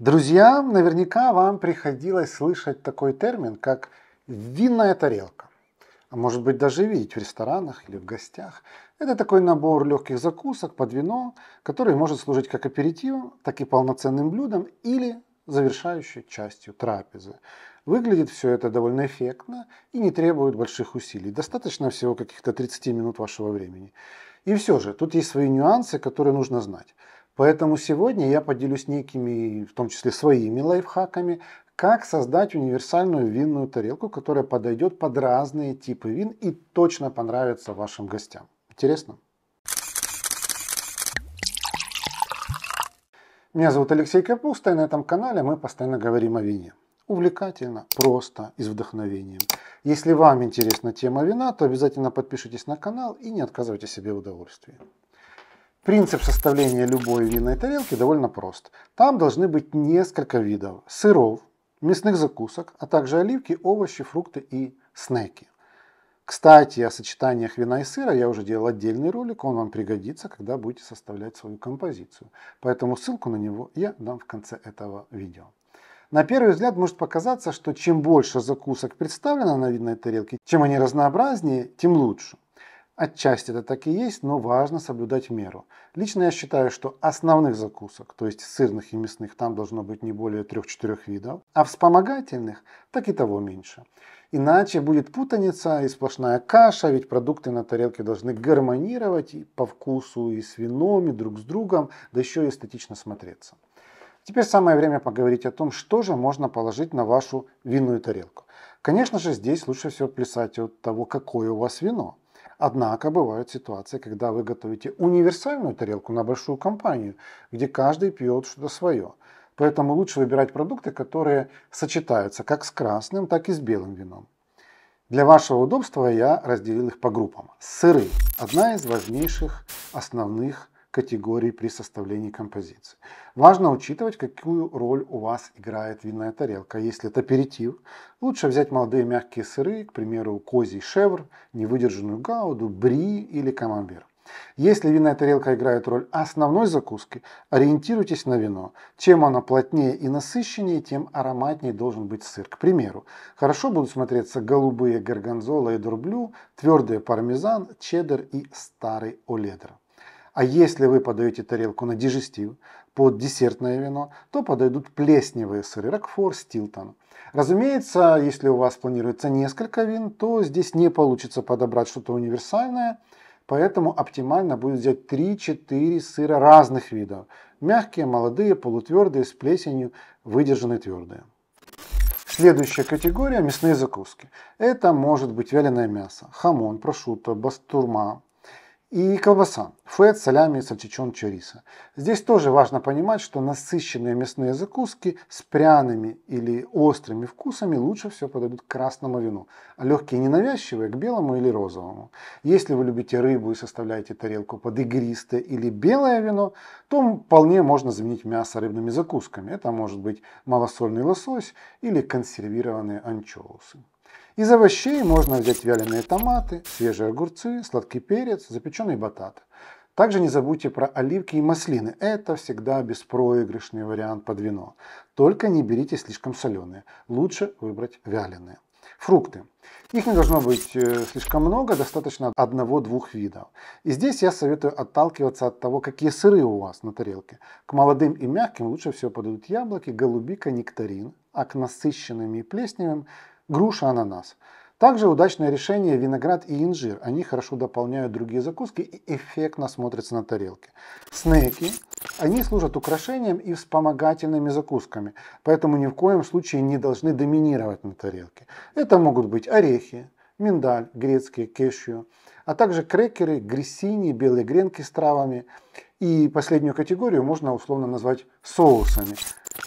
Друзья, наверняка вам приходилось слышать такой термин, как винная тарелка. А может быть даже видеть в ресторанах или в гостях. Это такой набор легких закусок под вино, который может служить как аперитивом, так и полноценным блюдом или завершающей частью трапезы. Выглядит все это довольно эффектно и не требует больших усилий. Достаточно всего каких-то 30 минут вашего времени. И все же, тут есть свои нюансы, которые нужно знать. Поэтому сегодня я поделюсь некими, в том числе своими лайфхаками, как создать универсальную винную тарелку, которая подойдет под разные типы вин и точно понравится вашим гостям. Интересно? Меня зовут Алексей Капуста, и на этом канале мы постоянно говорим о вине. Увлекательно, просто и с вдохновением. Если вам интересна тема вина, то обязательно подпишитесь на канал и не отказывайте себе в удовольствии. Принцип составления любой винной тарелки довольно прост. Там должны быть несколько видов сыров, мясных закусок, а также оливки, овощи, фрукты и снеки. Кстати, о сочетаниях вина и сыра я уже делал отдельный ролик, он вам пригодится, когда будете составлять свою композицию. Поэтому ссылку на него я дам в конце этого видео. На первый взгляд может показаться, что чем больше закусок представлено на винной тарелке, чем они разнообразнее, тем лучше. Отчасти это так и есть, но важно соблюдать меру. Лично я считаю, что основных закусок, то есть сырных и мясных, там должно быть не более 3-4 видов, а вспомогательных так и того меньше. Иначе будет путаница и сплошная каша, ведь продукты на тарелке должны гармонировать и по вкусу и с вином, и друг с другом, да еще и эстетично смотреться. Теперь самое время поговорить о том, что же можно положить на вашу винную тарелку. Конечно же, здесь лучше всего плясать от того, какое у вас вино. Однако бывают ситуации, когда вы готовите универсальную тарелку на большую компанию, где каждый пьет что-то свое. Поэтому лучше выбирать продукты, которые сочетаются как с красным, так и с белым вином. Для вашего удобства я разделил их по группам. Сыры – одна из важнейших основных категорий при составлении композиции. Важно учитывать, какую роль у вас играет винная тарелка. Если это аперитив, лучше взять молодые мягкие сыры, к примеру, козий шевр, невыдержанную гауду, бри или камамбер. Если винная тарелка играет роль основной закуски, ориентируйтесь на вино. Чем оно плотнее и насыщеннее, тем ароматнее должен быть сыр. К примеру, хорошо будут смотреться голубые горгонзола и дурблю, твердые пармезан, чеддер и старый оледр. А если вы подаете тарелку на дижестив, под десертное вино, то подойдут плесневые сыры Рокфор, Стилтон. Разумеется, если у вас планируется несколько вин, то здесь не получится подобрать что-то универсальное, поэтому оптимально будет взять 3-4 сыра разных видов. Мягкие, молодые, полутвердые, с плесенью, выдержанные твердые. Следующая категория – мясные закуски. Это может быть вяленое мясо, хамон, прошутто, бастурма, и колбаса. Фет, солями, сальчичон, чориса. Здесь тоже важно понимать, что насыщенные мясные закуски с пряными или острыми вкусами лучше всего подойдут к красному вину, а легкие ненавязчивые к белому или розовому. Если вы любите рыбу и составляете тарелку под игристое или белое вино, то вполне можно заменить мясо рыбными закусками. Это может быть малосольный лосось или консервированные анчоусы. Из овощей можно взять вяленые томаты, свежие огурцы, сладкий перец, запеченный батат. Также не забудьте про оливки и маслины. Это всегда беспроигрышный вариант под вино. Только не берите слишком соленые. Лучше выбрать вяленые. Фрукты. Их не должно быть э, слишком много, достаточно одного-двух видов. И здесь я советую отталкиваться от того, какие сыры у вас на тарелке. К молодым и мягким лучше всего подойдут яблоки, голубика, нектарин, а к насыщенным и плесневым груша, ананас. Также удачное решение виноград и инжир. Они хорошо дополняют другие закуски и эффектно смотрятся на тарелке. Снеки. Они служат украшением и вспомогательными закусками, поэтому ни в коем случае не должны доминировать на тарелке. Это могут быть орехи, миндаль, грецкие, кешью, а также крекеры, грессини, белые гренки с травами. И последнюю категорию можно условно назвать соусами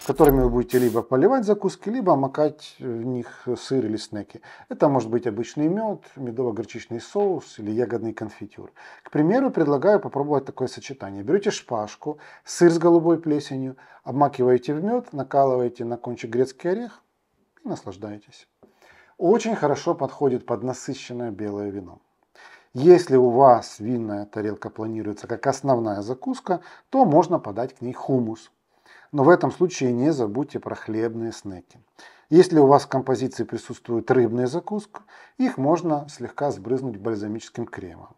которыми вы будете либо поливать закуски, либо макать в них сыр или снеки. Это может быть обычный мед, медово-горчичный соус или ягодный конфитюр. К примеру, предлагаю попробовать такое сочетание. Берете шпажку, сыр с голубой плесенью, обмакиваете в мед, накалываете на кончик грецкий орех и наслаждаетесь. Очень хорошо подходит под насыщенное белое вино. Если у вас винная тарелка планируется как основная закуска, то можно подать к ней хумус – но в этом случае не забудьте про хлебные снеки. Если у вас в композиции присутствует рыбная закуска, их можно слегка сбрызнуть бальзамическим кремом.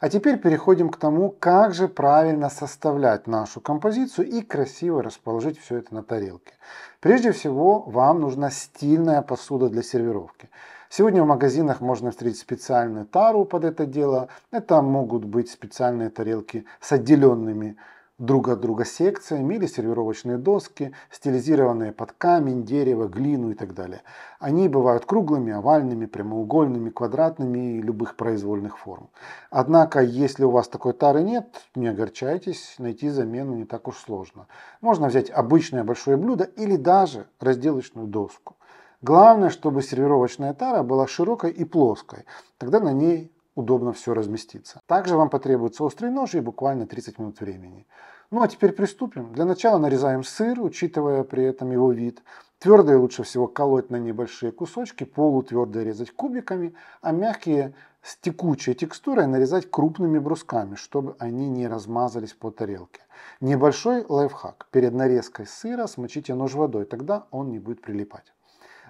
А теперь переходим к тому, как же правильно составлять нашу композицию и красиво расположить все это на тарелке. Прежде всего, вам нужна стильная посуда для сервировки. Сегодня в магазинах можно встретить специальную тару под это дело. Это могут быть специальные тарелки с отделенными друг от друга секциями или сервировочные доски, стилизированные под камень, дерево, глину и так далее. Они бывают круглыми, овальными, прямоугольными, квадратными и любых произвольных форм. Однако, если у вас такой тары нет, не огорчайтесь, найти замену не так уж сложно. Можно взять обычное большое блюдо или даже разделочную доску. Главное, чтобы сервировочная тара была широкой и плоской. Тогда на ней удобно все разместиться. Также вам потребуется острый нож и буквально 30 минут времени. Ну а теперь приступим. Для начала нарезаем сыр, учитывая при этом его вид. Твердые лучше всего колоть на небольшие кусочки, полутвердые резать кубиками, а мягкие с текучей текстурой нарезать крупными брусками, чтобы они не размазались по тарелке. Небольшой лайфхак. Перед нарезкой сыра смочите нож водой, тогда он не будет прилипать.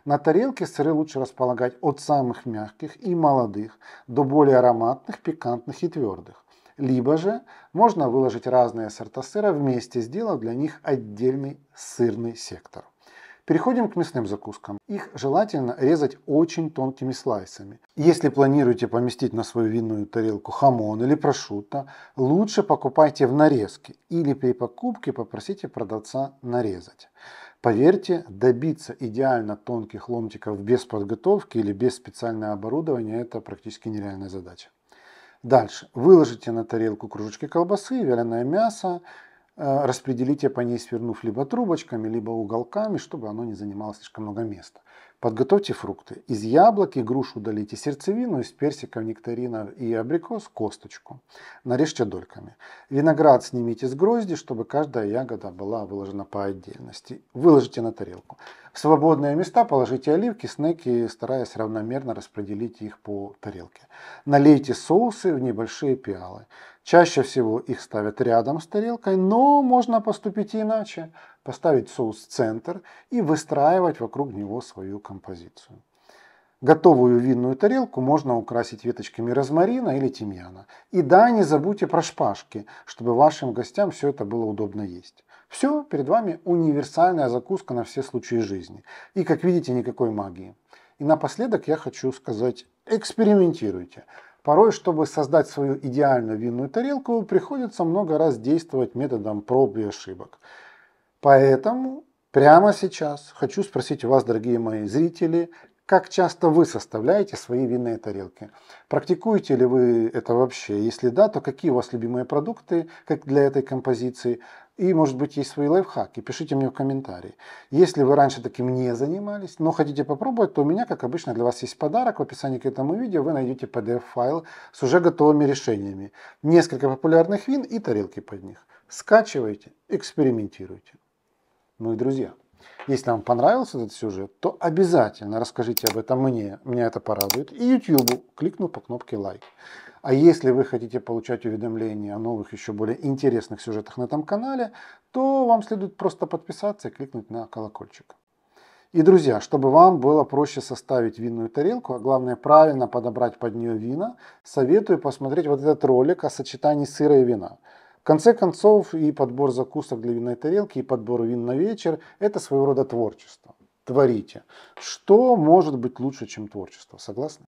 На тарелке сыры лучше располагать от самых мягких и молодых до более ароматных, пикантных и твердых. Либо же можно выложить разные сорта сыра вместе, сделав для них отдельный сырный сектор. Переходим к мясным закускам. Их желательно резать очень тонкими слайсами. Если планируете поместить на свою винную тарелку хамон или прошутто, лучше покупайте в нарезке или при покупке попросите продавца нарезать. Поверьте, добиться идеально тонких ломтиков без подготовки или без специального оборудования – это практически нереальная задача. Дальше. Выложите на тарелку кружочки колбасы, вяленое мясо, э, распределите по ней, свернув либо трубочками, либо уголками, чтобы оно не занимало слишком много места. Подготовьте фрукты. Из яблок и груш удалите сердцевину, из персиков, нектарина и абрикос – косточку. Нарежьте дольками. Виноград снимите с грозди, чтобы каждая ягода была выложена по отдельности. Выложите на тарелку. В свободные места положите оливки, снеки, стараясь равномерно распределить их по тарелке. Налейте соусы в небольшие пиалы. Чаще всего их ставят рядом с тарелкой, но можно поступить и иначе поставить соус в центр и выстраивать вокруг него свою композицию. Готовую винную тарелку можно украсить веточками розмарина или тимьяна. И да, не забудьте про шпажки, чтобы вашим гостям все это было удобно есть. Все, перед вами универсальная закуска на все случаи жизни. И, как видите, никакой магии. И напоследок я хочу сказать, экспериментируйте. Порой, чтобы создать свою идеальную винную тарелку, приходится много раз действовать методом проб и ошибок. Поэтому прямо сейчас хочу спросить у вас, дорогие мои зрители, как часто вы составляете свои винные тарелки? Практикуете ли вы это вообще? Если да, то какие у вас любимые продукты как для этой композиции? И, может быть, есть свои лайфхаки. Пишите мне в комментарии. Если вы раньше таким не занимались, но хотите попробовать, то у меня, как обычно, для вас есть подарок. В описании к этому видео вы найдете PDF-файл с уже готовыми решениями. Несколько популярных вин и тарелки под них. Скачивайте, экспериментируйте мои друзья. Если вам понравился этот сюжет, то обязательно расскажите об этом мне, меня это порадует, и YouTube, кликнув по кнопке лайк. А если вы хотите получать уведомления о новых, еще более интересных сюжетах на этом канале, то вам следует просто подписаться и кликнуть на колокольчик. И, друзья, чтобы вам было проще составить винную тарелку, а главное правильно подобрать под нее вина, советую посмотреть вот этот ролик о сочетании сыра и вина конце концов, и подбор закусок для винной тарелки, и подбор вин на вечер – это своего рода творчество. Творите. Что может быть лучше, чем творчество? Согласны?